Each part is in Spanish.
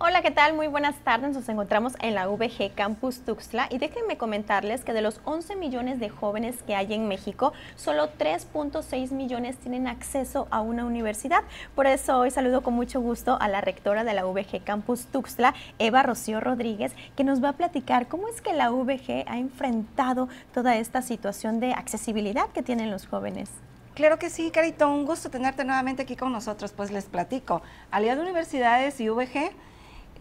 Hola, ¿qué tal? Muy buenas tardes. Nos encontramos en la VG Campus Tuxtla y déjenme comentarles que de los 11 millones de jóvenes que hay en México, solo 3.6 millones tienen acceso a una universidad. Por eso hoy saludo con mucho gusto a la rectora de la VG Campus Tuxtla, Eva Rocío Rodríguez, que nos va a platicar cómo es que la VG ha enfrentado toda esta situación de accesibilidad que tienen los jóvenes. Claro que sí, Carito, un gusto tenerte nuevamente aquí con nosotros. Pues les platico. Aliado Universidades y VG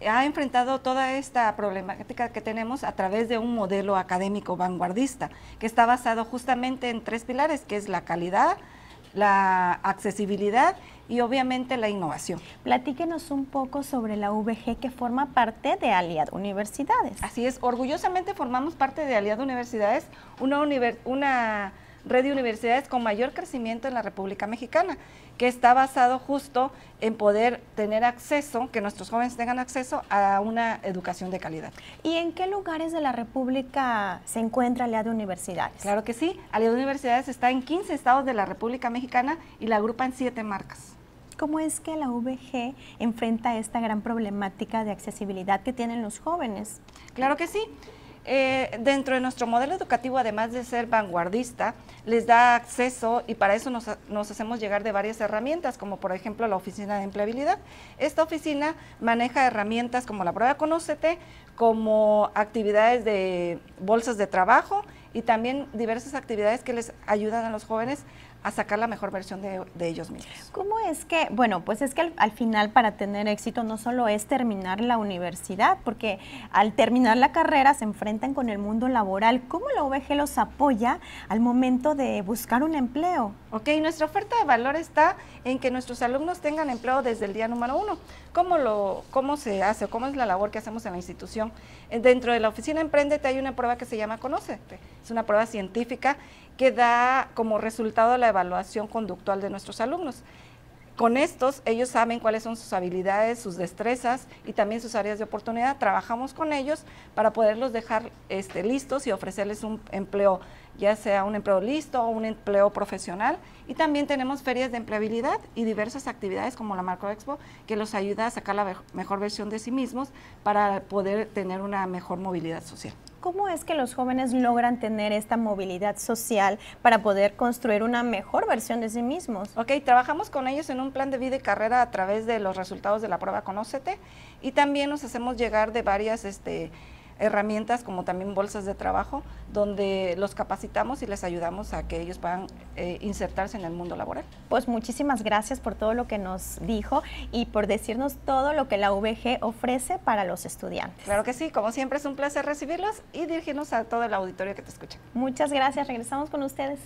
ha enfrentado toda esta problemática que tenemos a través de un modelo académico vanguardista, que está basado justamente en tres pilares, que es la calidad, la accesibilidad y obviamente la innovación. Platíquenos un poco sobre la VG que forma parte de Aliad Universidades. Así es, orgullosamente formamos parte de Aliad Universidades, una, una red de universidades con mayor crecimiento en la República Mexicana, que está basado justo en poder tener acceso, que nuestros jóvenes tengan acceso a una educación de calidad. ¿Y en qué lugares de la República se encuentra Aliado Universidades? Claro que sí, Aliado Universidades está en 15 estados de la República Mexicana y la agrupa en 7 marcas. ¿Cómo es que la VG enfrenta esta gran problemática de accesibilidad que tienen los jóvenes? Claro que sí. Eh, dentro de nuestro modelo educativo, además de ser vanguardista, les da acceso y para eso nos, hacemos llegar de varias herramientas, como por ejemplo la oficina de empleabilidad. Esta oficina maneja herramientas como la prueba Conócete, como actividades de bolsas de trabajo y también diversas actividades que les ayudan a los jóvenes a sacar la mejor versión de, ellos mismos. ¿Cómo es que, bueno, pues es que al, final para tener éxito no solo es terminar la universidad, porque al terminar la carrera se enfrentan con el mundo laboral. ¿Cómo la OVG los apoya al momento de buscar un empleo? Ok, nuestra oferta de valor está en que nuestros alumnos tengan empleo desde el día número uno. ¿Cómo, lo, cómo se hace? ¿Cómo es la labor que hacemos en la institución? Dentro de la oficina Emprendete hay una prueba que se llama Conoce. Es una prueba científica que da como resultado la evaluación conductual de nuestros alumnos. Con estos, ellos saben cuáles son sus habilidades, sus destrezas y también sus áreas de oportunidad. Trabajamos con ellos para poderlos dejar este, listos y ofrecerles un empleo, ya sea un empleo listo o un empleo profesional. Y también tenemos ferias de empleabilidad y diversas actividades como la Marco Expo, que los ayuda a sacar la mejor versión de sí mismos para poder tener una mejor movilidad social. ¿cómo es que los jóvenes logran tener esta movilidad social para poder construir una mejor versión de sí mismos? Ok, trabajamos con ellos en un plan de vida y carrera a través de los resultados de la prueba Conócete y también nos hacemos llegar de varias este, herramientas como también bolsas de trabajo, donde los capacitamos y les ayudamos a que ellos puedan eh, insertarse en el mundo laboral. Pues muchísimas gracias por todo lo que nos dijo y por decirnos todo lo que la VG ofrece para los estudiantes. Claro que sí, como siempre es un placer recibirlos y dirigirnos a todo el auditorio que te escucha. Muchas gracias, regresamos con ustedes.